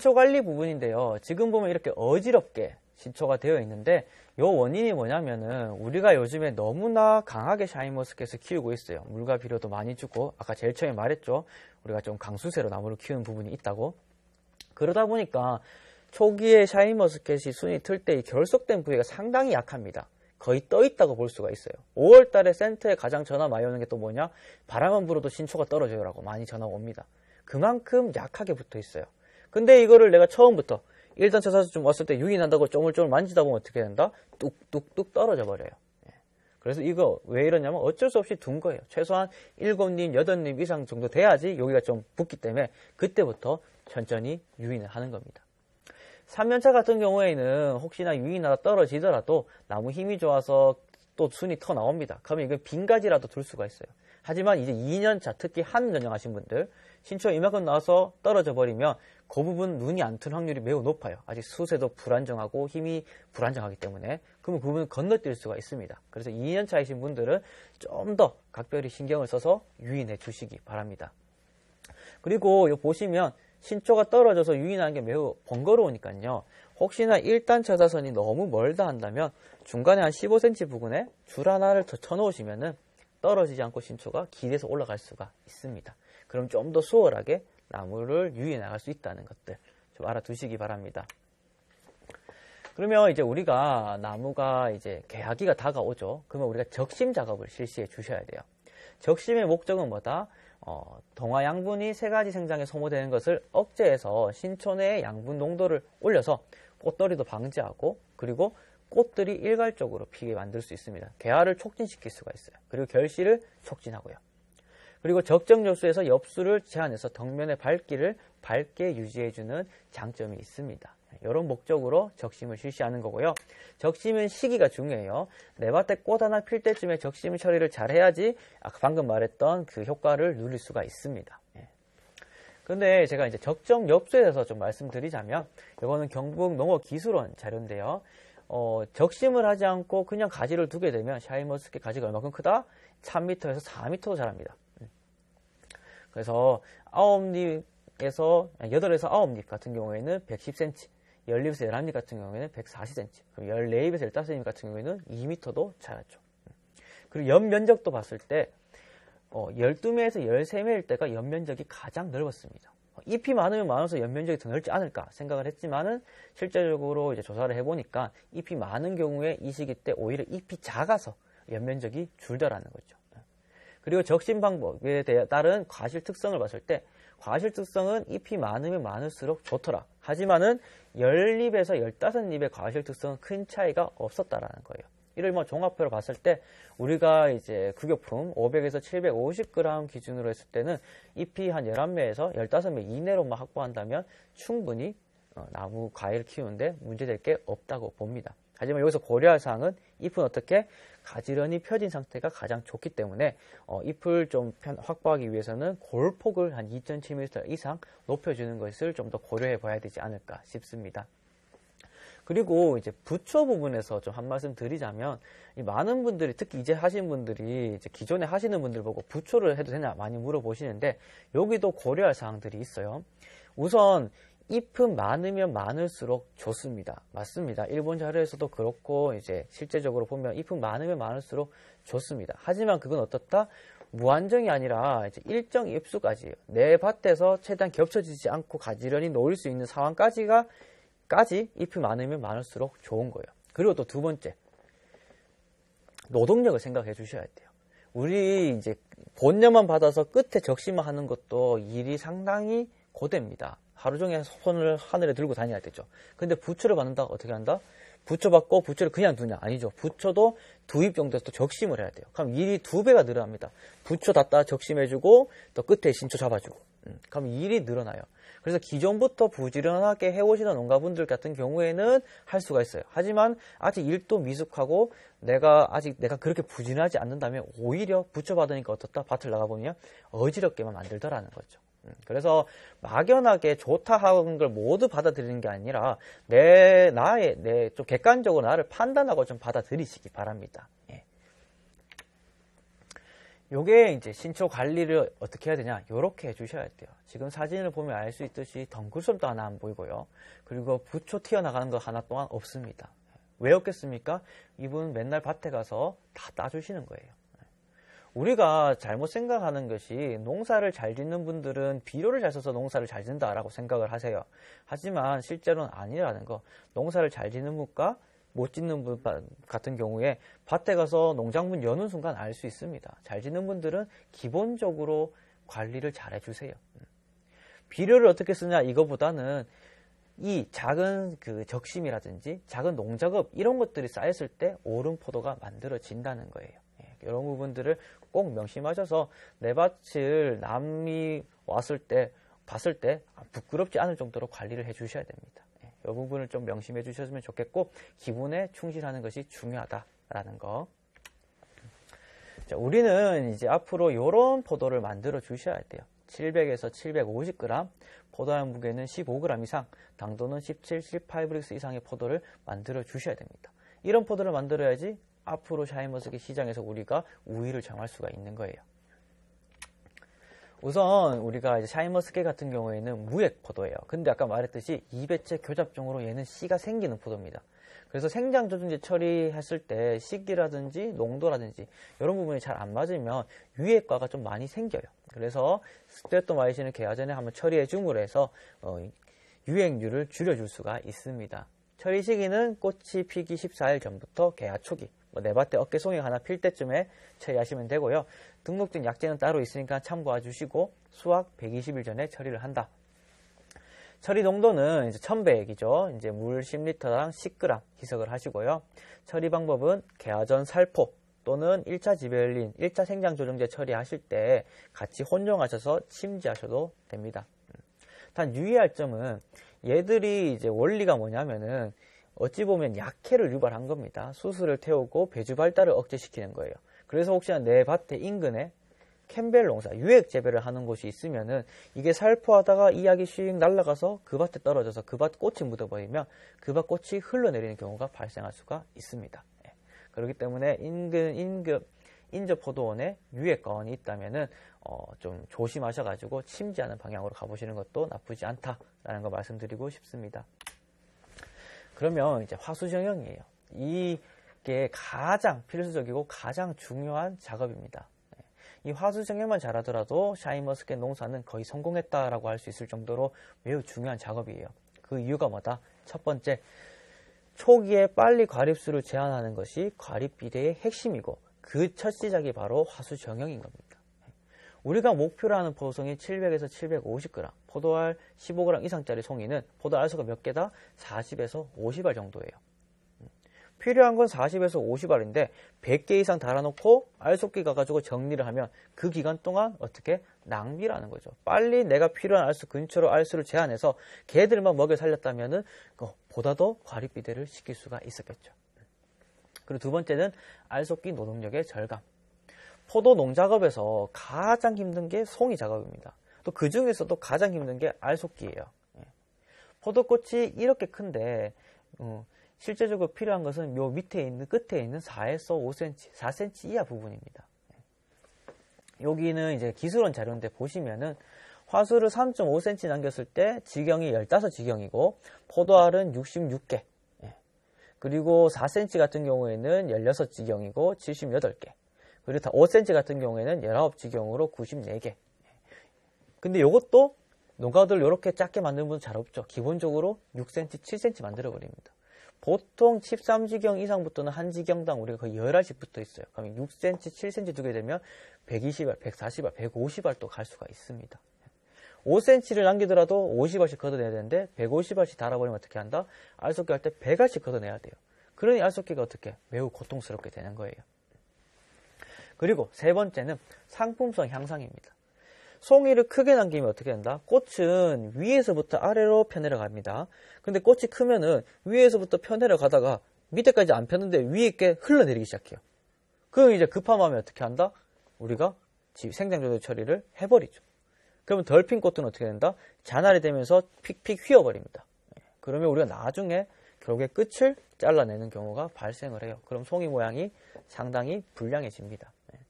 기초 관리 부분인데요. 지금 보면 이렇게 어지럽게 신초가 되어 있는데 이 원인이 뭐냐면은 우리가 요즘에 너무나 강하게 샤인머스켓을 키우고 있어요. 물과 비료도 많이 주고 아까 제일 처음에 말했죠. 우리가 좀 강수세로 나무를 키우는 부분이 있다고. 그러다 보니까 초기에 샤인머스켓이 순이 틀 때 이 결속된 부위가 상당히 약합니다. 거의 떠 있다고 볼 수가 있어요. 5월 달에 센터에 가장 전화 많이 오는 게 또 뭐냐? 바람만 불어도 신초가 떨어져요라고 많이 전화가 옵니다. 그만큼 약하게 붙어 있어요. 근데 이거를 내가 처음부터 1단차 사수 좀 왔을 때 6이 난다고 쪼물쪼물 만지다 보면 어떻게 된다? 뚝뚝뚝 떨어져 버려요. 예. 그래서 이거 왜 이러냐면 어쩔 수 없이 둔 거예요. 최소한 7님, 8님 이상 정도 돼야지 여기가 좀 붙기 때문에 그때부터 천천히 유인을 하는 겁니다. 3년차 같은 경우에는 혹시나 유인하다 떨어지더라도 나무 힘이 좋아서 또순이터 나옵니다. 그러면 이건 빈가지라도 둘 수가 있어요. 하지만 이제 2년차 특히 한연형하신 분들 신청 이만큼 나와서 떨어져 버리면 그 부분 눈이 안 튼 확률이 매우 높아요. 아직 수세도 불안정하고 힘이 불안정하기 때문에 그러면 그 부분 건너뛸 수가 있습니다. 그래서 2년 차이신 분들은 좀 더 각별히 신경을 써서 유인해 주시기 바랍니다. 그리고 보시면 신초가 떨어져서 유인하는 게 매우 번거로우니까요. 혹시나 1단 저자선이 너무 멀다 한다면 중간에 한 15cm 부근에 줄 하나를 더 쳐놓으시면은 떨어지지 않고 신초가 길에서 올라갈 수가 있습니다. 그럼 좀 더 수월하게 나무를 유인해 나갈 수 있다는 것들 좀 알아두시기 바랍니다. 그러면 이제 우리가 나무가 이제 개하기가 다가오죠. 그러면 우리가 적심 작업을 실시해 주셔야 돼요. 적심의 목적은 뭐다? 어, 동화 양분이 세 가지 생장에 소모되는 것을 억제해서 신촌의 양분 농도를 올려서 꽃더이도 방지하고 그리고 꽃들이 일괄적으로 피게 만들 수 있습니다. 개화를 촉진시킬 수가 있어요. 그리고 결실을 촉진하고요. 그리고 적정 요수에서 엽수를 제한해서 덕면의 밝기를 밝게 유지해주는 장점이 있습니다. 이런 목적으로 적심을 실시하는 거고요. 적심은 시기가 중요해요. 내 밭에 꽃 하나 필 때쯤에 적심 처리를 잘 해야지 아까 방금 말했던 그 효과를 누릴 수가 있습니다. 근데 제가 이제 적정 엽서에 대해서 좀 말씀드리자면 이거는 경북 농업기술원 자료인데요. 어, 적심을 하지 않고 그냥 가지를 두게 되면 샤이머스키 가지가 얼마큼 크다? 3m에서 4m로 자랍니다. 음. 그래서 9잎에서 8에서 9잎 같은 경우에는 110cm, 1 0에서 11잎 같은 경우에는 140cm, 그럼 14잎에서 15잎 같은 경우에는 2m도 자랐죠. 음. 그리고 연 면적도 봤을 때 어, 12매에서 13매일 때가 연면적이 가장 넓었습니다. 잎이 많으면 많아서 연면적이 더 넓지 않을까 생각을 했지만은 실제적으로 이제 조사를 해보니까 잎이 많은 경우에 이 시기 때 오히려 잎이 작아서 연면적이 줄더라는 거죠. 그리고 적신 방법에 따른 과실 특성을 봤을 때 과실 특성은 잎이 많으면 많을수록 좋더라. 하지만은 10잎에서 15잎의 과실 특성은 큰 차이가 없었다라는 거예요. 이를 뭐 종합표로 봤을 때 우리가 이제 급여품 500에서 750g 기준으로 했을 때는 잎이 한 11매에서 15매 이내로만 확보한다면 충분히 어, 나무 과일 키우는데 문제될 게 없다고 봅니다. 하지만 여기서 고려할 사항은 잎은 어떻게 가지런히 펴진 상태가 가장 좋기 때문에 어, 잎을 좀 확보하기 위해서는 골폭을 한 2.7mm 이상 높여주는 것을 좀 더 고려해 봐야 되지 않을까 싶습니다. 그리고 이제 부처 부분에서 좀 한 말씀 드리자면 많은 분들이 특히 이제 하신 분들이 이제 기존에 하시는 분들 보고 부처를 해도 되냐 많이 물어보시는데 여기도 고려할 사항들이 있어요. 우선 잎은 많으면 많을수록 좋습니다. 맞습니다. 일본 자료에서도 그렇고 이제 실제적으로 보면 잎은 많으면 많을수록 좋습니다. 하지만 그건 어떻다? 무한정이 아니라 이제 일정 잎수까지 내 밭에서 최대한 겹쳐지지 않고 가지런히 놓을 수 있는 상황까지가 까지 잎이 많으면 많을수록 좋은 거예요. 그리고 또 두 번째, 노동력을 생각해 주셔야 돼요. 우리 이제 본녀만 받아서 끝에 적시만 하는 것도 일이 상당히 고됩니다. 하루 종일 손을 하늘에 들고 다녀야 되죠. 근데 부처를 받는다 어떻게 한다? 부처 받고 부처를 그냥 두냐? 아니죠. 부처도 두입 정도에서 또 적심을 해야 돼요. 그럼 일이 두 배가 늘어납니다. 부처 닫다 적심해주고 또 끝에 신초 잡아주고. 음, 그럼 일이 늘어나요. 그래서 기존부터 부지런하게 해오시던 농가분들 같은 경우에는 할 수가 있어요. 하지만 아직 일도 미숙하고 내가 아직 내가 그렇게 부진하지 않는다면 오히려 부처받으니까 어떻다 밭을 나가보면 어지럽게만 만들더라는 거죠. 음, 그래서 막연하게 좋다 하는 걸 모두 받아들이는 게 아니라 내 나의 내 좀 객관적으로 나를 판단하고 좀 받아들이시기 바랍니다. 예. 요게 이제 신초 관리를 어떻게 해야 되냐 요렇게 해주셔야 돼요 지금 사진을 보면 알 수 있듯이 덩굴섬도 하나 안 보이고요 그리고 부초 튀어나가는 거 하나 또한 없습니다 왜 없겠습니까? 이분 맨날 밭에 가서 다 따주시는 거예요 우리가 잘못 생각하는 것이 농사를 잘 짓는 분들은 비료를 잘 써서 농사를 잘 짓는다라고 생각을 하세요 하지만 실제로는 아니라는 거 농사를 잘 짓는 분과 못 짓는 분 같은 경우에 밭에 가서 농작물 여는 순간 알 수 있습니다. 잘 짓는 분들은 기본적으로 관리를 잘 해주세요. 음. 비료를 어떻게 쓰냐 이거보다는 이 작은 그 적심이라든지 작은 농작업 이런 것들이 쌓였을 때 오른 포도가 만들어진다는 거예요. 예, 이런 부분들을 꼭 명심하셔서 내 밭을 남이 왔을 때 봤을 때 아, 부끄럽지 않을 정도로 관리를 해주셔야 됩니다. 이 부분을 좀 명심해 주셨으면 좋겠고 기분에 충실하는 것이 중요하다라는 거. 자, 우리는 이제 앞으로 이런 포도를 만들어 주셔야 돼요. 700에서 750g, 포도알 무게는 15g 이상, 당도는 17, 18브릭스 이상의 포도를 만들어 주셔야 됩니다. 이런 포도를 만들어야지 앞으로 샤인머스의 시장에서 우리가 우위를 정할 수가 있는 거예요. 우선 우리가 이제 샤이머스케 같은 경우에는 무액 포도예요. 근데 아까 말했듯이 2배체 교잡종으로 얘는 씨가 생기는 포도입니다. 그래서 생장조든제 처리했을 때 시기라든지 농도라든지 이런 부분이 잘 안 맞으면 유해과가 좀 많이 생겨요. 그래서 스트레토마이신을 개화전에 한번 처리해 줌으로 해서 어, 유행률을 줄여줄 수가 있습니다. 처리 시기는 꽃이 피기 14일 전부터 개화 초기 뭐 내밭에 네 어깨송이가 하나 필 때쯤에 처리하시면 되고요. 등록된 약재는 따로 있으니까 참고해 주시고 수확 120일 전에 처리를 한다. 처리 농도는 이제 1100이죠. 이제 물 10리터당 10g 희석을 하시고요. 처리 방법은 개화전 살포 또는 1차 지벨린, 1차 생장 조정제 처리하실 때 같이 혼용하셔서 침지하셔도 됩니다. 음. 단 유의할 점은 얘들이 이제 원리가 뭐냐면은 어찌 보면 약해를 유발한 겁니다. 수술을 태우고 배주 발달을 억제시키는 거예요. 그래서 혹시나 내밭에 인근에 캠벨 농사, 유액 재배를 하는 곳이 있으면은 이게 살포하다가 이 약이 씩 날아가서 그 밭에 떨어져서 그 밭 꽃이 묻어버리면 그 밭 꽃이 흘러내리는 경우가 발생할 수가 있습니다. 예. 그렇기 때문에 인근, 인근, 인접 포도원에 유해 건이 있다면은 어좀 조심하셔가지고 침지하는 방향으로 가보시는 것도 나쁘지 않다라는 거 말씀드리고 싶습니다. 그러면 이제 화수정형이에요. 이게 가장 필수적이고 가장 중요한 작업입니다. 네. 이 화수정형만 잘하더라도 샤인머스켓 농사는 거의 성공했다라고 할 수 있을 정도로 매우 중요한 작업이에요. 그 이유가 뭐다? 첫 번째, 초기에 빨리 과립수를 제한하는 것이 과립 비대의 핵심이고 그 첫 시작이 바로 화수정형인 겁니다. 네. 우리가 목표로 하는 보성이 700에서 750g, 포도알 15g 이상짜리 송이는 포도알수가 몇 개다? 40에서 50알 정도예요. 필요한 건 40에서 50알인데 100개 이상 달아놓고 알속기 가가지고 정리를 하면 그 기간 동안 어떻게 낭비라는 거죠. 빨리 내가 필요한 알수 근처로 알수를 제한해서 개들만 먹여 살렸다면 은 그 보다 더 과립비대를 시킬 수가 있었겠죠. 그리고 두 번째는 알속기 노동력의 절감. 포도 농작업에서 가장 힘든 게 송이 작업입니다. 또그 중에서도 가장 힘든 게 알속기예요. 예. 포도꽃이 이렇게 큰데 어, 실제적으로 필요한 것은 요 밑에 있는 끝에 있는 4에서 5cm, 4cm 이하 부분입니다. 예. 여기는 이제 기술원 자료인데 보시면은 화수를 3.5cm 남겼을 때 지경이 15지경이고 포도알은 66개 예. 그리고 4cm 같은 경우에는 16지경이고 78개 그리고 5cm 같은 경우에는 19지경으로 94개 근데 이것도 농가들 이렇게 작게 만드는 분 잘 없죠. 기본적으로 6cm, 7cm 만들어 버립니다. 보통 13지경 이상부터는 한 지경당 우리가 거의 11씩 붙어 있어요. 그러면 6cm, 7cm 두게 되면 120알, 140알, 150알 또 갈 수가 있습니다. 5cm를 남기더라도 50알씩 걷어내야 되는데 150알씩 달아버리면 어떻게 한다? 알속기 할때 100알씩 걷어내야 돼요. 그러니 알속기가 어떻게? 매우 고통스럽게 되는 거예요. 그리고 세 번째는 상품성 향상입니다. 송이를 크게 남기면 어떻게 된다? 꽃은 위에서부터 아래로 펴내려 갑니다. 근데 꽃이 크면은 위에서부터 펴내려 가다가 밑에까지 안 폈는데 위에 게 흘러내리기 시작해요. 그럼 이제 급한 마음에 어떻게 한다? 우리가 생장조절 처리를 해버리죠. 그러면 덜 핀 꽃은 어떻게 된다? 자날이 되면서 픽픽 휘어버립니다. 네. 그러면 우리가 나중에 결국에 끝을 잘라내는 경우가 발생을 해요. 그럼 송이 모양이 상당히 불량해집니다. 네.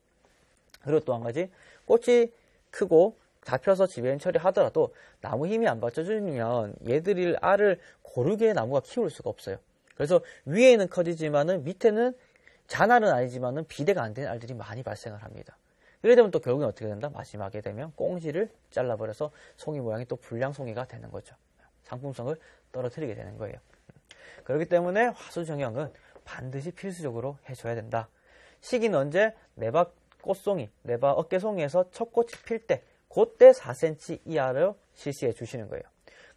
그리고 또 한 가지 꽃이 크고 잡혀서집에 처리하더라도 나무 힘이 안 받쳐주면 얘들이 알을 고르게 나무가 키울 수가 없어요. 그래서 위에는 커지지만은 밑에는 자알은 아니지만은 비대가 안 되는 알들이 많이 발생을 합니다. 이래 되면 또 결국엔 어떻게 된다? 마지막에 되면 꽁지를 잘라버려서 송이 모양이 또 불량송이가 되는 거죠. 상품성을 떨어뜨리게 되는 거예요. 그렇기 때문에 화수 정형은 반드시 필수적으로 해줘야 된다. 시기는 언제? 내박 꽃송이, 레바 어깨송이에서 첫 꽃이 필 때, 그때 4cm 이하로 실시해 주시는 거예요.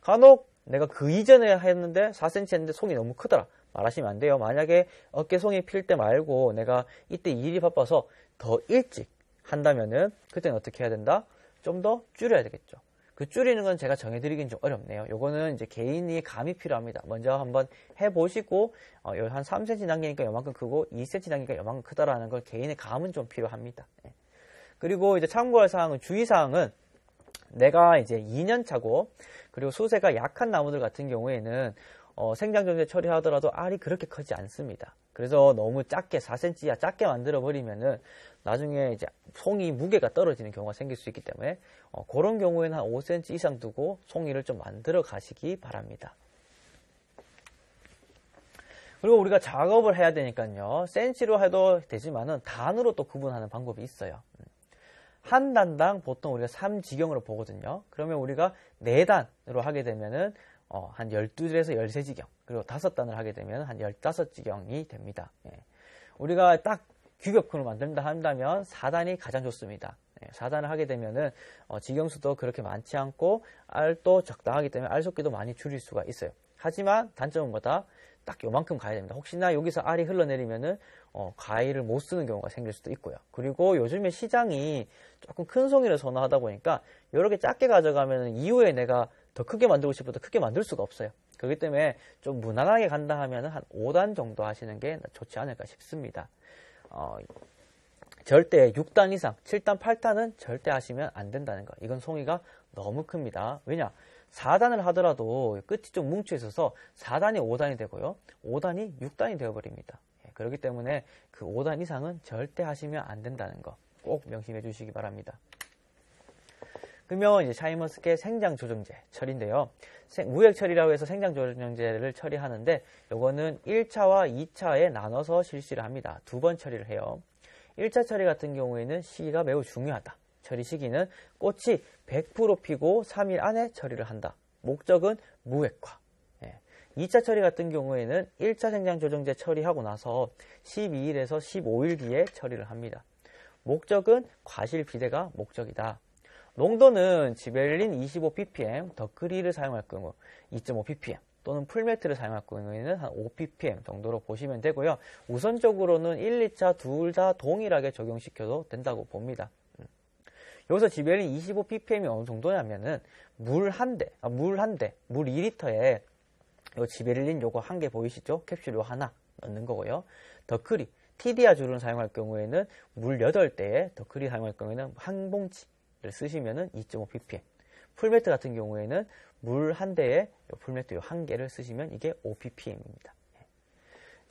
간혹 내가 그 이전에 했는데 4cm 했는데 송이 너무 크더라. 말하시면 안 돼요. 만약에 어깨송이 필 때 말고 내가 이때 일이 바빠서 더 일찍 한다면은 그때는 어떻게 해야 된다? 좀 더 줄여야 되겠죠. 그 줄이는 건 제가 정해드리긴 좀 어렵네요. 요거는 이제 개인이 감이 필요합니다. 먼저 한번 해보시고 어, 한 3cm 단계니까 요만큼 크고 2cm 단계니까 요만큼 크다라는 걸 개인의 감은 좀 필요합니다. 예. 그리고 이제 참고할 사항은 주의사항은 내가 이제 2년 차고 그리고 수세가 약한 나무들 같은 경우에는 어, 생장전제 처리하더라도 알이 그렇게 크지 않습니다. 그래서 너무 작게 4cm 야 작게 만들어 버리면은 나중에 이제 송이 무게가 떨어지는 경우가 생길 수 있기 때문에 어, 그런 경우에는 한 5cm 이상 두고 송이를 좀 만들어 가시기 바랍니다. 그리고 우리가 작업을 해야 되니까요. 센치로 해도 되지만은 단으로 또 구분하는 방법이 있어요. 한 단당 보통 우리가 3지경으로 보거든요. 그러면 우리가 4단으로 하게 되면은 어, 한 12줄에서 13지경, 그리고 5단을 하게 되면 한 15지경이 됩니다. 예. 우리가 딱 규격표를 만든다 한다면 4단이 가장 좋습니다. 4단을 예, 하게 되면은 어, 지경수도 그렇게 많지 않고 알도 적당하기 때문에 알 속기도 많이 줄일 수가 있어요. 하지만 단점은 뭐다? 딱 요만큼 가야 됩니다. 혹시나 여기서 알이 흘러내리면은 어, 가위를 못 쓰는 경우가 생길 수도 있고요. 그리고 요즘에 시장이 조금 큰 송이를 선호하다 보니까 이렇게 작게 가져가면 이후에 내가 더 크게 만들고 싶어도 크게 만들 수가 없어요. 그렇기 때문에 좀 무난하게 간다 하면 한 5단 정도 하시는 게 좋지 않을까 싶습니다. 어, 절대 6단 이상, 7단, 8단은 절대 하시면 안 된다는 거. 이건 송이가 너무 큽니다. 왜냐? 4단을 하더라도 끝이 좀 뭉쳐 있어서 4단이 5단이 되고요. 5단이 6단이 되어버립니다. 예, 그렇기 때문에 그 5단 이상은 절대 하시면 안 된다는 거꼭 명심해 주시기 바랍니다. 그러면 이제 샤이머스케 생장 조정제 처리인데요. 무액 처리라고 해서 생장 조정제를 처리하는데 요거는 1차와 2차에 나눠서 실시를 합니다. 두 번 처리를 해요. 1차 처리 같은 경우에는 시기가 매우 중요하다. 처리 시기는 꽃이 100% 피고 3일 안에 처리를 한다. 목적은 무액화. 2차 예. 처리 같은 경우에는 1차 생장 조정제 처리하고 나서 12일에서 15일 뒤에 처리를 합니다. 목적은 과실 비대가 목적이다. 농도는 지벨린 25ppm, 더크리를 사용할 경우 2.5ppm 또는 풀매트를 사용할 경우에는 한 5ppm 정도로 보시면 되고요. 우선적으로는 1, 2차 둘 다 동일하게 적용시켜도 된다고 봅니다. 음. 여기서 지벨린 25ppm이 어느 정도냐면은 물한 대, 아, 물한 대, 물 2리터에 요 지벨린 요거 한 개 보이시죠? 캡슐 요 하나 넣는 거고요. 더크리, 티디아주을 사용할 경우에는 물 8대에 더크리 사용할 경우에는 한 봉지 를 쓰시면은 2.5ppm. 풀매트 같은 경우에는 물 한 대에 풀매트 한 개를 쓰시면 이게 5ppm입니다.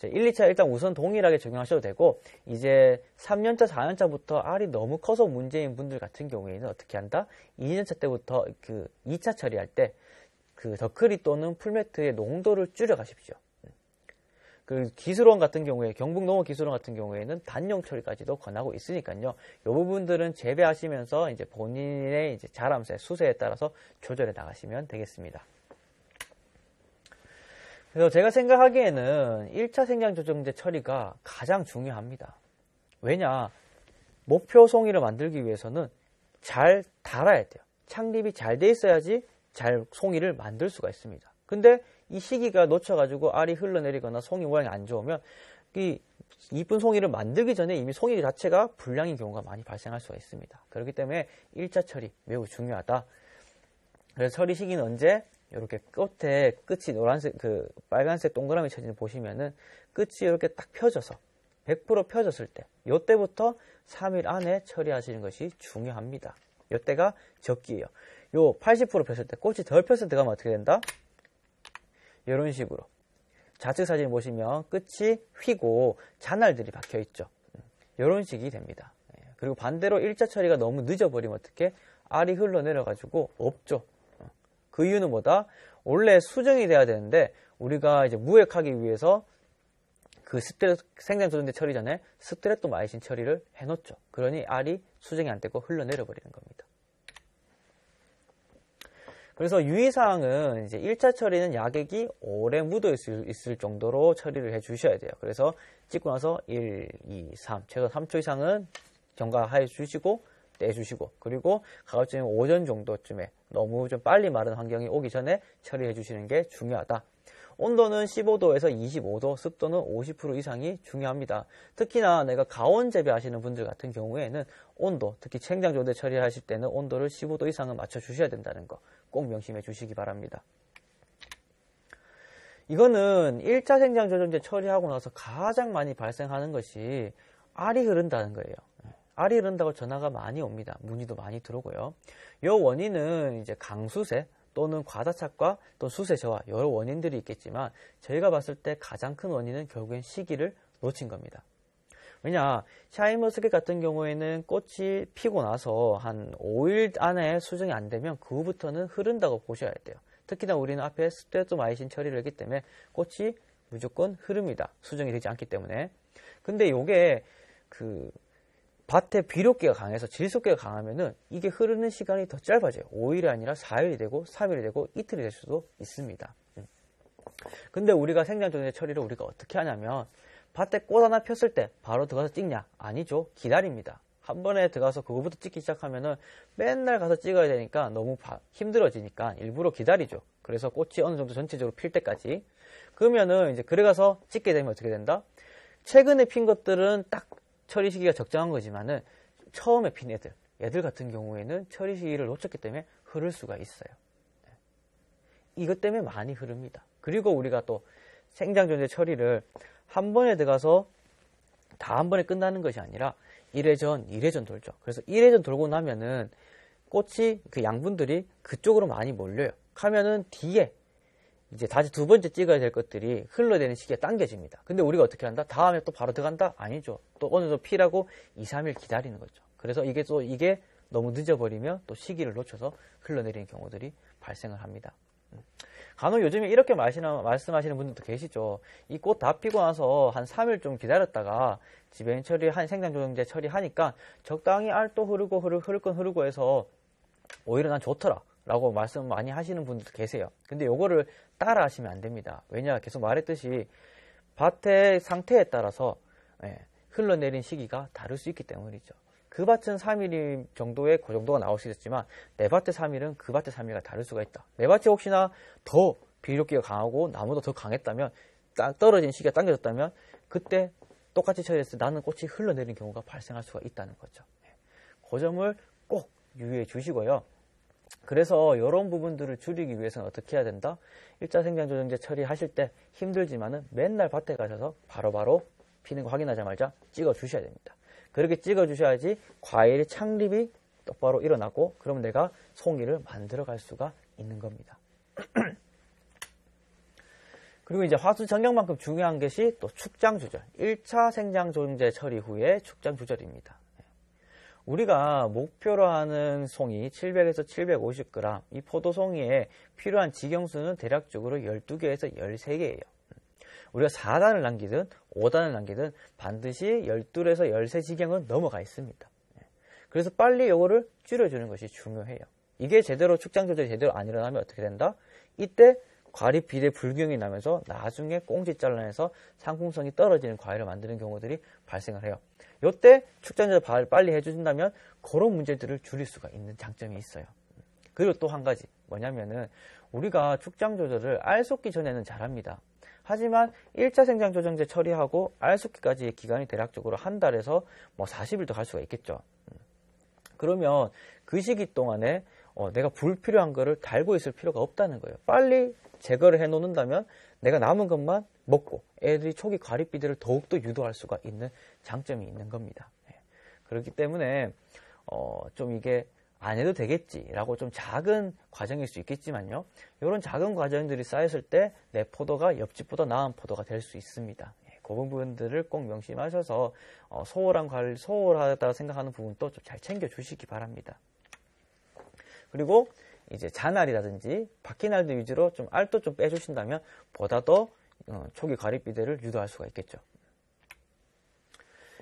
1, 예. 2차 일단 우선 동일하게 적용하셔도 되고 이제 3년차, 4년차부터 알이 너무 커서 문제인 분들 같은 경우에는 어떻게 한다? 2년차 때부터 그 2차 처리할 때 그더클이 또는 풀매트의 농도를 줄여가십시오. 그 기술원 같은 경우에 경북 농업 기술원 같은 경우에는 단용 처리까지도 권하고 있으니까요. 이 부분들은 재배하시면서 이제 본인의 이제 자람새 수세에 따라서 조절해 나가시면 되겠습니다. 그래서 제가 생각하기에는 1차 생장 조정제 처리가 가장 중요합니다. 왜냐 목표 송이를 만들기 위해서는 잘 달아야 돼요. 창립이 잘 돼 있어야지 잘 송이를 만들 수가 있습니다. 근데 이 시기가 놓쳐가지고 알이 흘러내리거나 송이 모양이 안 좋으면 이 이쁜 송이를 만들기 전에 이미 송이 자체가 불량인 경우가 많이 발생할 수가 있습니다. 그렇기 때문에 일자 처리 매우 중요하다. 그래서 처리 시기는 언제? 이렇게 끝에 끝이 노란색 그 빨간색 동그라미 쳐진 보시면은 끝이 이렇게 딱 펴져서 100% 펴졌을 때 이때부터 3일 안에 처리하시는 것이 중요합니다. 이때가 적기예요. 요80% 폈을 때 꽃이 덜 폈을 때가 어떻게 된다? 이런 식으로 좌측 사진 보시면 끝이 휘고 잔알들이 박혀 있죠. 이런 식이 됩니다. 예, 그리고 반대로 일자 처리가 너무 늦어버리면 어떻게 알이 흘러내려가지고 없죠. 어, 그 이유는 뭐다? 원래 수정이 돼야 되는데 우리가 이제 무액하기 위해서 그 스트레 생장 조정제 처리 전에 스트레토마이신 처리를 해놓죠. 그러니 알이 수정이 안 되고 흘러내려 버리는 겁니다. 그래서 유의사항은 이제 1차 처리는 약액이 오래 묻어 있을, 있을 정도로 처리를 해 주셔야 돼요. 그래서 찍고 나서 1, 2, 3 최소 3초 이상은 경과해 주시고 내주시고 그리고 가급적이면 오전 정도쯤에 너무 좀 빨리 마른 환경이 오기 전에 처리해 주시는 게 중요하다. 온도는 15도에서 25도, 습도는 50% 이상이 중요합니다. 특히나 내가 가온 재배하시는 분들 같은 경우에는 온도, 특히 챙장조대 처리하실 때는 온도를 15도 이상은 맞춰주셔야 된다는 거. 꼭 명심해 주시기 바랍니다. 이거는 1차 생장 조정제 처리하고 나서 가장 많이 발생하는 것이 알이 흐른다는 거예요. 알이 흐른다고 전화가 많이 옵니다. 문의도 많이 들어오고요. 이 원인은 이제 강수세 또는 과다착과 또 수세 저하 여러 원인들이 있겠지만 저희가 봤을 때 가장 큰 원인은 결국엔 시기를 놓친 겁니다. 왜냐 샤인머스켓 같은 경우에는 꽃이 피고 나서 한 5일 안에 수정이 안 되면 그 후부터는 흐른다고 보셔야 돼요. 특히나 우리는 앞에 스테토마이신 처리를 했기 때문에 꽃이 무조건 흐릅니다. 수정이 되지 않기 때문에. 근데 요게그 밭에 비료기가 강해서 질소기가 강하면은 이게 흐르는 시간이 더 짧아져요. 5일이 아니라 4일이 되고 3일이 되고 이틀이 될 수도 있습니다. 음. 근데 우리가 생장전의 처리를 우리가 어떻게 하냐면 밭에 꽃 하나 폈을 때 바로 들어가서 찍냐? 아니죠. 기다립니다. 한 번에 들어가서 그거부터 찍기 시작하면은 맨날 가서 찍어야 되니까 너무 힘들어지니까 일부러 기다리죠. 그래서 꽃이 어느 정도 전체적으로 필 때까지. 그러면은 이제 그래 가서 찍게 되면 어떻게 된다? 최근에 핀 것들은 딱 처리 시기가 적정한 거지만은 처음에 핀 애들, 애들 같은 경우에는 처리 시기를 놓쳤기 때문에 흐를 수가 있어요. 네. 이것 때문에 많이 흐릅니다. 그리고 우리가 또 생장 존재 처리를 한 번에 들어가서 다 한 번에 끝나는 것이 아니라 1회전, 2회전 돌죠. 그래서 1회전 돌고 나면은 꽃이 그 양분들이 그쪽으로 많이 몰려요. 하면은 뒤에 이제 다시 두 번째 찍어야 될 것들이 흘러내는 시기에 당겨집니다. 근데 우리가 어떻게 한다? 다음에 또 바로 들어간다? 아니죠. 또 어느 정도 피라고 2, 3일 기다리는 거죠. 그래서 이게 또 이게 너무 늦어버리면 또 시기를 놓쳐서 흘러내리는 경우들이 발생을 합니다. 간혹 요즘에 이렇게 마시나, 말씀하시는 분들도 계시죠. 이 꽃 다 피고 나서 한 3일 좀 기다렸다가 지배 처리, 한 생장조정제 처리하니까 적당히 알도 흐르고 흐르, 흐를 건 흐르고 해서 오히려 난 좋더라. 라고 말씀 많이 하시는 분들도 계세요. 근데 요거를 따라 하시면 안 됩니다. 왜냐, 계속 말했듯이 밭의 상태에 따라서 예, 흘러내린 시기가 다를 수 있기 때문이죠. 그 밭은 3mm 정도의 그 정도가 나올 수있지만내 밭의 3일은그 밭의 3일과 다를 수가 있다. 내 밭이 혹시나 더 비료기가 강하고 나무도 더 강했다면 떨어진 시기가 당겨졌다면 그때 똑같이 처리했을 때 나는 꽃이 흘러내리는 경우가 발생할 수가 있다는 거죠. 예. 그 점을 꼭 유의해 주시고요. 그래서 이런 부분들을 줄이기 위해서는 어떻게 해야 된다? 일자 생장 조정제 처리하실 때 힘들지만은 맨날 밭에 가셔서 바로바로 바로 피는 거 확인하자마자 찍어 주셔야 됩니다. 그렇게 찍어주셔야지 과일의 창립이 똑바로 일어나고 그럼 내가 송이를 만들어갈 수가 있는 겁니다. 그리고 이제 화수 전경만큼 중요한 것이 또 축장 조절. 1차 생장 존재 처리 후에 축장 조절입니다. 우리가 목표로 하는 송이 700에서 750g, 이 포도 송이에 필요한 지경수는 대략적으로 12개에서 13개예요. 우리가 4단을 남기든 5단을 남기든 반드시 12에서 13지경은 넘어가 있습니다. 예. 그래서 빨리 요거를 줄여주는 것이 중요해요. 이게 제대로 축장 조절이 제대로 안 일어나면 어떻게 된다? 이때 과립 비대 불균형이 나면서 나중에 꽁지 잘라내서 상품성이 떨어지는 과일을 만드는 경우들이 발생을 해요. 이때 축장제를 빨리 해주신다면 그런 문제들을 줄일 수가 있는 장점이 있어요. 그리고 또 한 가지 뭐냐면은 우리가 축장 조절을 알속기 전에는 잘합니다. 하지만 1차 생장 조정제 처리하고 알수기까지의 기간이 대략적으로 한 달에서 뭐 40일도 갈 수가 있겠죠. 음. 그러면 그 시기 동안에 어, 내가 불필요한 거를 달고 있을 필요가 없다는 거예요. 빨리 제거를 해 놓는다면 내가 남은 것만 먹고 애들이 초기 과립비들을 더욱더 유도할 수가 있는 장점이 있는 겁니다. 예. 그렇기 때문에 어, 좀 이게 안 해도 되겠지라고 좀 작은 과정일 수 있겠지만요. 이런 작은 과정들이 쌓였을 때 내 포도가 옆집보다 나은 포도가 될 수 있습니다. 예, 그 부분들을 꼭 명심하셔서 어, 소홀한 관리, 소홀하다 생각하는 부분도 좀 잘 챙겨주시기 바랍니다. 그리고 이제 잔알이라든지 바퀴날도 위주로 좀 알도 좀 빼주신다면 보다 더 어, 초기 가립비대를 유도할 수가 있겠죠.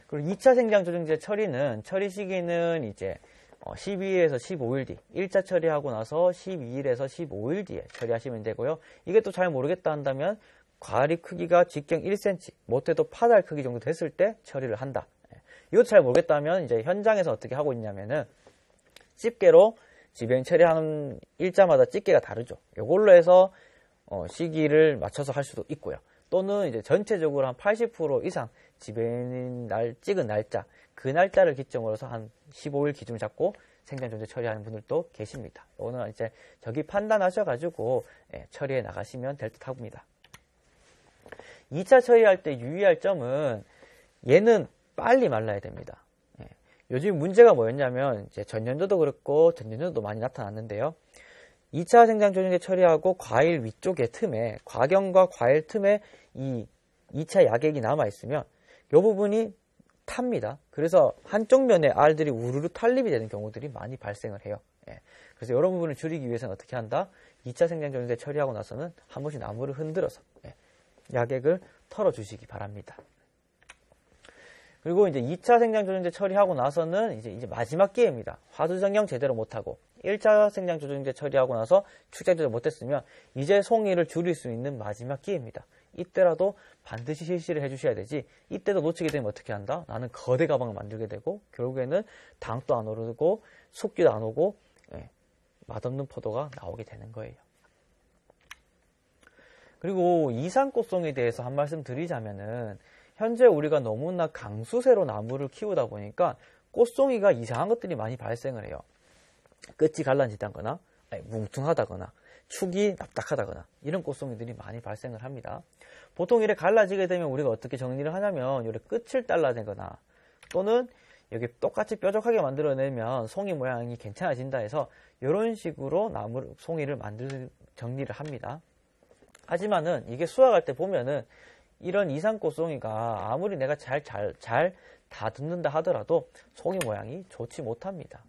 그리고 2차 생장 조정제 처리는 처리 시기는 이제 12일에서 어, 15일 뒤 1차 처리하고 나서 12일에서 15일 뒤에 처리하시면 되고요. 이게 또 잘 모르겠다 한다면 과리 크기가 직경 1cm, 못해도 파달 크기 정도 됐을 때 처리를 한다. 예. 이것도 잘 모르겠다면 이제 현장에서 어떻게 하고 있냐면은 집게로 지변 처리하는 일자마다 집게가 다르죠. 이걸로 해서 어, 시기를 맞춰서 할 수도 있고요. 또는 이제 전체적으로 한 80% 이상 지배인 날 찍은 날짜 그 날짜를 기점으로 해서 한 15일 기준 잡고 생존 존재 처리하는 분들도 계십니다. 이거는 이제 저기 판단하셔가지고 예, 처리해 나가시면 될 듯 합니다. 2차 처리할 때 유의할 점은 얘는 빨리 말라야 됩니다. 예, 요즘 문제가 뭐였냐면 이제 전년도도 그렇고 전년도도 많이 나타났는데요. 2차 생장 조정제 처리하고 과일 위쪽의 틈에 과경과 과일 틈에 이 2차 야객이 남아있으면 이 부분이 탑니다. 그래서 한쪽 면에 알들이 우르르 탈립이 되는 경우들이 많이 발생을 해요. 예. 그래서 이런 부분을 줄이기 위해서는 어떻게 한다? 2차 생장전인데 처리하고 나서는 한 번씩 나무를 흔들어서 예. 약액을 털어주시기 바랍니다. 그리고 이제 2차 생장전인제 처리하고 나서는 이제, 이제 마지막 기회입니다. 화두정형 제대로 못하고 1차 생장 조정제 처리하고 나서 축제제를 못했으면 이제 송이를 줄일 수 있는 마지막 기회입니다. 이때라도 반드시 실시를 해주셔야 되지 이때도 놓치게 되면 어떻게 한다? 나는 거대 가방을 만들게 되고 결국에는 당도 안 오르고 속기도 안 오고 예, 맛없는 포도가 나오게 되는 거예요. 그리고 이산꽃송에 대해서 한 말씀 드리자면은 현재 우리가 너무나 강수세로 나무를 키우다 보니까 꽃송이가 이상한 것들이 많이 발생을 해요. 끝이 갈라지다거나 뭉퉁하다거나 축이 납작하다거나 이런 꽃송이들이 많이 발생을 합니다. 보통 이렇게 갈라지게 되면 우리가 어떻게 정리를 하냐면 이렇게 끝을 잘라내거나 또는 여기 똑같이 뾰족하게 만들어내면 송이 모양이 괜찮아진다 해서 이런 식으로 나무 송이를 만들 정리를 합니다. 하지만은 이게 수확할 때 보면은 이런 이상꽃송이가 아무리 내가 잘 잘 잘 다듬는다 하더라도 송이 모양이 좋지 못합니다.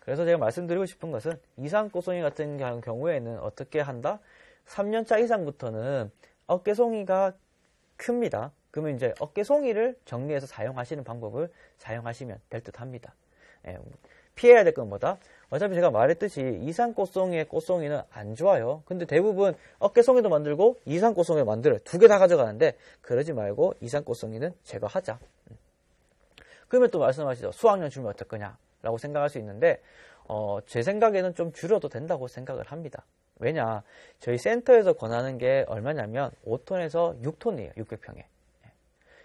그래서 제가 말씀드리고 싶은 것은 이상꼬송이 같은 경우에는 어떻게 한다? 3년차 이상부터는 어깨송이가 큽니다. 그러면 이제 어깨송이를 정리해서 사용하시는 방법을 사용하시면 될 듯 합니다. 예, 음, 피해야 될 건 뭐다? 어차피 제가 말했듯이 이상 꽃송이의 꽃송이는 안 좋아요. 근데 대부분 어깨송이도 만들고 이상 꽃송이도 만들어요. 두 개 다 가져가는데 그러지 말고 이상 꽃송이는 제거하자. 음. 그러면 또 말씀하시죠. 수학년 주면 어떨 거냐? 라고 생각할 수 있는데 어, 제 생각에는 좀 줄여도 된다고 생각을 합니다. 왜냐 저희 센터에서 권하는 게 얼마냐면 5톤에서 6톤이에요. 600평에. 예.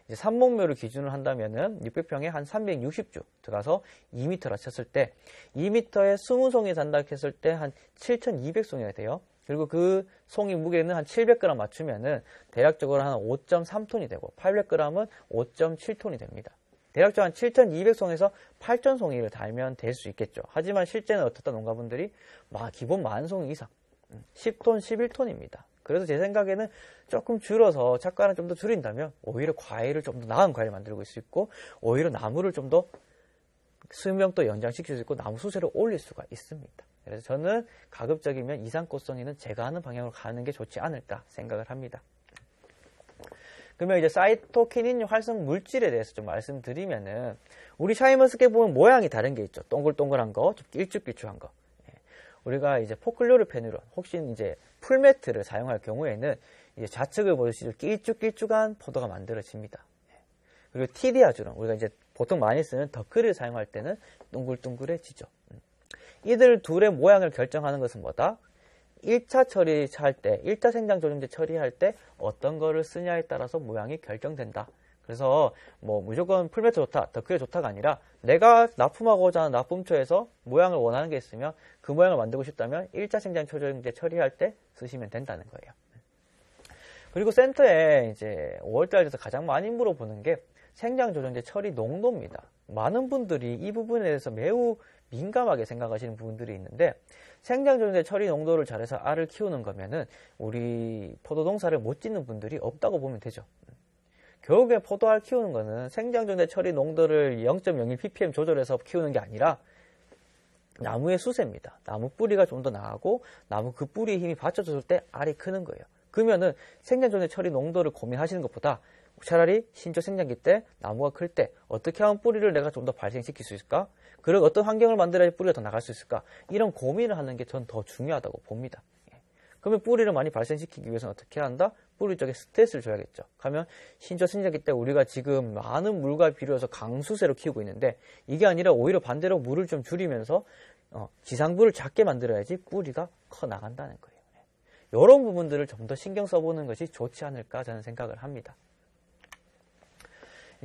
이제 삼목묘를 기준으로 한다면은 600평에 한 360주 들어가서 2m라 쳤을 때 2m에 20송이 산다 했을 때 한 7,200송이가 돼요. 그리고 그 송이 무게는 한 700g 맞추면은 대략적으로 한 5.3톤이 되고 800g은 5.7톤이 됩니다. 대략적으로 한 7,200송에서 8,000송이를 달면 될 수 있겠죠. 하지만 실제는 어떻다 농가분들이 막 기본 만송 이상 10톤, 음, 11톤입니다. 그래서 제 생각에는 조금 줄어서 착가를 좀더 줄인다면 오히려 과일을 좀 더 나은 과일 만들고 있을 수 있고 오히려 나무를 좀 더 수명도 연장시킬 수 있고 나무 수세를 올릴 수가 있습니다. 그래서 저는 가급적이면 이상꽃송이는 제가 하는 방향으로 가는 게 좋지 않을까 생각을 합니다. 그러면 이제 사이토키닌 활성 물질에 대해서 좀 말씀드리면은 우리 샤이머스께 보면 모양이 다른 게 있죠. 동글동글한 거, 좀 길쭉길쭉한 거. 예. 우리가 이제 포클로르 펜으로 혹시 이제 풀매트를 사용할 경우에는 이제 좌측을 보시죠. 길쭉길쭉한 포도가 만들어집니다. 예. 그리고 티디아주는 우리가 이제 보통 많이 쓰는 더크를 사용할 때는 동글동글해지죠. 음. 이들 둘의 모양을 결정하는 것은 뭐다? 1차 처리 할 때, 1차 생장 조정제 처리할 때 어떤 거를 쓰냐에 따라서 모양이 결정된다. 그래서 뭐 무조건 풀매트 좋다, 더크에 좋다가 아니라 내가 납품하고자 하는 납품처에서 모양을 원하는 게 있으면 그 모양을 만들고 싶다면 1차 생장 조정제 처리할 때 쓰시면 된다는 거예요. 그리고 센터에 이제 5월달 에서 가장 많이 물어보는 게 생장 조정제 처리 농도입니다. 많은 분들이 이 부분에 대해서 매우 민감하게 생각하시는 부분들이 있는데 생장조류의 처리 농도를 잘해서 알을 키우는 거면은 우리 포도동사를 못 짓는 분들이 없다고 보면 되죠. 결국에 포도알 키우는 거는 생장조류의 처리 농도를 0.01 ppm 조절해서 키우는 게 아니라 나무의 수세입니다. 나무 뿌리가 좀 더 나고 아 나무 그 뿌리의 힘이 받쳐줬을 때 알이 크는 거예요. 그러면은 생장조류의 처리 농도를 고민하시는 것보다 차라리 신조 생장기 때 나무가 클 때 어떻게 하면 뿌리를 내가 좀 더 발생시킬 수 있을까? 그리고 어떤 환경을 만들어야 뿌리가 더 나갈 수 있을까? 이런 고민을 하는 게 전 더 중요하다고 봅니다. 예. 그러면 뿌리를 많이 발생시키기 위해서는 어떻게 한다? 뿌리 쪽에 스트레스를 줘야겠죠. 가면 신조 생략기 때 우리가 지금 많은 물과 비료여서 강수세로 키우고 있는데 이게 아니라 오히려 반대로 물을 좀 줄이면서 어, 지상부를 작게 만들어야지 뿌리가 커 나간다는 거예요. 이런 예. 부분들을 좀 더 신경 써보는 것이 좋지 않을까 저는 생각을 합니다.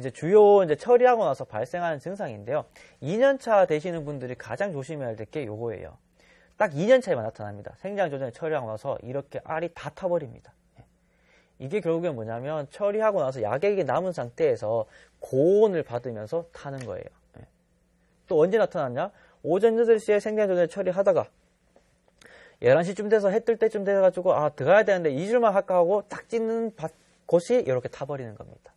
이제 주요 이제 처리하고 나서 발생하는 증상인데요. 2년차 되시는 분들이 가장 조심해야 될 게 요거예요. 딱 2년 차에만 나타납니다. 생장 조절에 처리하고 나서 이렇게 알이 다 타버립니다. 예. 이게 결국엔 뭐냐면 처리하고 나서 약액이 남은 상태에서 고온을 받으면서 타는 거예요. 예. 또 언제 나타났냐? 오전 8시에 생장 조절에 처리하다가 11시쯤 돼서 해뜰 때쯤 돼가지고 아 들어가야 되는데 2주만 할까 하고 딱 찍는 곳이 이렇게 타버리는 겁니다.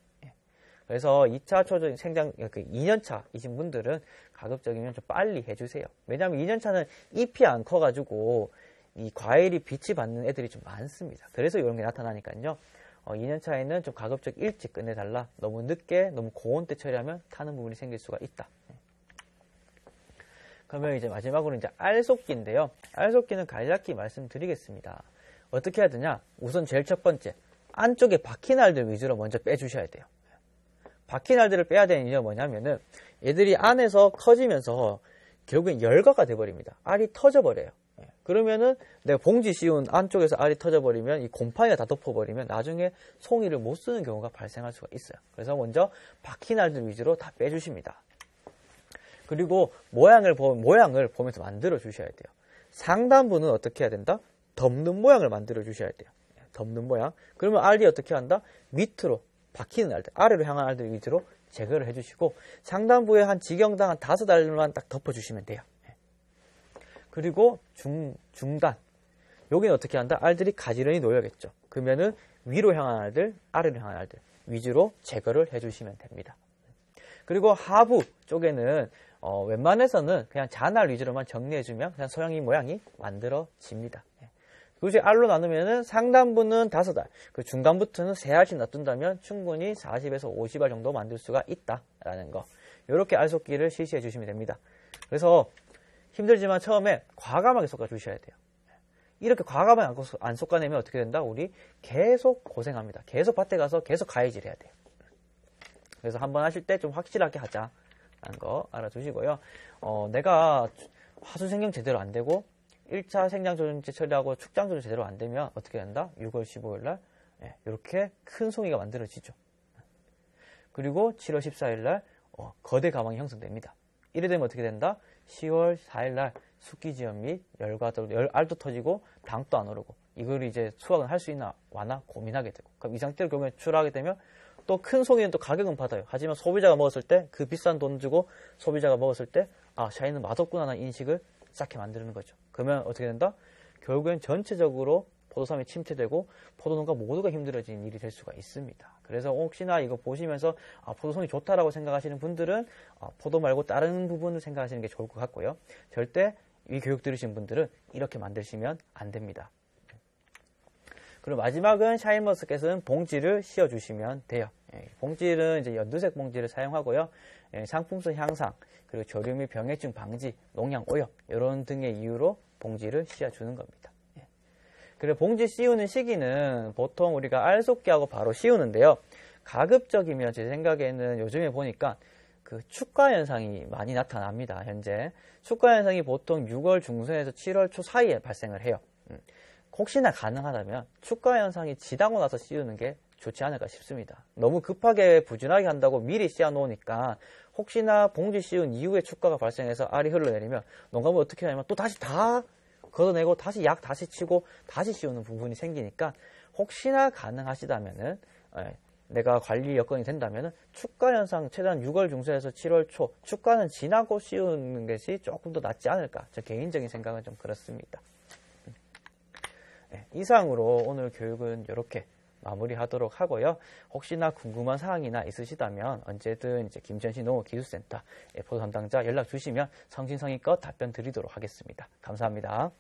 그래서 2차 초저 생장, 2년차이신 그 분들은 가급적이면 좀 빨리 해주세요. 왜냐하면 2년차는 잎이 안 커가지고 이 과일이 빛이 받는 애들이 좀 많습니다. 그래서 이런 게 나타나니까요. 어, 2년차에는 좀 가급적 일찍 끝내달라. 너무 늦게, 너무 고온 때 처리하면 타는 부분이 생길 수가 있다. 그러면 이제 마지막으로 이제 알속기인데요. 알속기는 간략히 말씀드리겠습니다. 어떻게 해야 되냐? 우선 제일 첫 번째, 안쪽에 바퀴 날들 위주로 먼저 빼주셔야 돼요. 바퀴날들을 빼야 되는 이유는 뭐냐면은 얘들이 안에서 커지면서 결국엔 열과가 돼버립니다. 알이 터져버려요. 예. 그러면은 내가 봉지 씌운 안쪽에서 알이 터져버리면 이 곰팡이가 다 덮어버리면 나중에 송이를 못 쓰는 경우가 발생할 수가 있어요. 그래서 먼저 바퀴날들 위주로 다 빼주십니다. 그리고 모양을 보, 모양을 보면서 만들어 주셔야 돼요. 상단부는 어떻게 해야 된다? 덮는 모양을 만들어 주셔야 돼요. 예, 덮는 모양. 그러면 알이 어떻게 한다? 밑으로 박히는 알들, 아래로 향한 알들 위주로 제거를 해주시고 상단부에 한 지경당 한 다섯 알만 딱 덮어주시면 돼요. 예. 그리고 중, 중단. 여기는 어떻게 한다? 알들이 가지런히 놓여야겠죠. 그러면은 위로 향한 알들, 아래로 향한 알들 위주로 제거를 해주시면 됩니다. 그리고 하부 쪽에는 어, 웬만해서는 그냥 잔알 위주로만 정리해주면 그냥 소양이 모양이 만들어집니다. 굳이 알로 나누면은 상단부는 5알, 그 중간부터는 3알씩 놔둔다면 충분히 40에서 50알 정도 만들 수가 있다라는 거. 이렇게 알속기를 실시해 주시면 됩니다. 그래서 힘들지만 처음에 과감하게 섞어 주셔야 돼요. 이렇게 과감하게 안 솎아내면 어떻게 된다? 우리 계속 고생합니다. 계속 밭에 가서 계속 가해질 해야 돼요. 그래서 한번 하실 때 좀 확실하게 하자라는 거 알아주시고요. 어, 내가 화수생경 제대로 안 되고 1차 생장조정제 처리하고 축장조정 제대로 안 되면 어떻게 된다? 6월 15일 날 이렇게 예, 큰 송이가 만들어지죠. 그리고 7월 14일 날 어, 거대 가망이 형성됩니다. 이래 되면 어떻게 된다? 10월 4일 날 습기 지연 및 열과 도열 알도 터지고 당도 안 오르고 이걸 이제 수확은 할 수 있나 와나 고민하게 되고 그럼 이 상태로 결국에 출하게 되면 또 큰 송이는 또 가격은 받아요. 하지만 소비자가 먹었을 때 그 비싼 돈 주고 소비자가 먹었을 때 아 샤인은 맛없구나하는 인식을 쌓게 만드는 거죠. 그러면 어떻게 된다? 결국엔 전체적으로 포도삼이 침체되고 포도농가 모두가 힘들어진 일이 될 수가 있습니다. 그래서 혹시나 이거 보시면서 아, 포도송이 좋다라고 생각하시는 분들은 아, 포도 말고 다른 부분을 생각하시는 게 좋을 것 같고요. 절대 이 교육 들으신 분들은 이렇게 만드시면 안 됩니다. 그리고 마지막은 샤인머스켓은 봉지를 씌워주시면 돼요. 예, 봉지는 이제 연두색 봉지를 사용하고요. 예, 상품성 향상, 그리고 저류 및 병해증 방지, 농약 오염 이런 등의 이유로 봉지를 씌워주는 겁니다. 예. 그리고 봉지 씌우는 시기는 보통 우리가 알속기하고 바로 씌우는데요. 가급적이면 제 생각에는 요즘에 보니까 그 축가 현상이 많이 나타납니다. 현재 축가 현상이 보통 6월 중순에서 7월 초 사이에 발생을 해요. 음. 혹시나 가능하다면 축가 현상이 지나고 나서 씌우는 게 좋지 않을까 싶습니다. 너무 급하게 부진하게 한다고 미리 씌워 놓으니까 혹시나 봉지 씌운 이후에 축가가 발생해서 알이 흘러내리면 농가물 어떻게 하냐면 또 다시 다 걷어내고 다시 약 다시 치고 다시 씌우는 부분이 생기니까 혹시나 가능하시다면은 예, 내가 관리 여건이 된다면은 축가 현상 최대한 6월 중순에서 7월 초 축가는 지나고 씌우는 것이 조금 더 낫지 않을까 제 개인적인 생각은 좀 그렇습니다. 예, 이상으로 오늘 교육은 이렇게 마무리하도록 하고요. 혹시나 궁금한 사항이나 있으시다면 언제든 이제 김전시 농업기술센터 에포 담당자 연락 주시면 성심성의껏 답변 드리도록 하겠습니다. 감사합니다.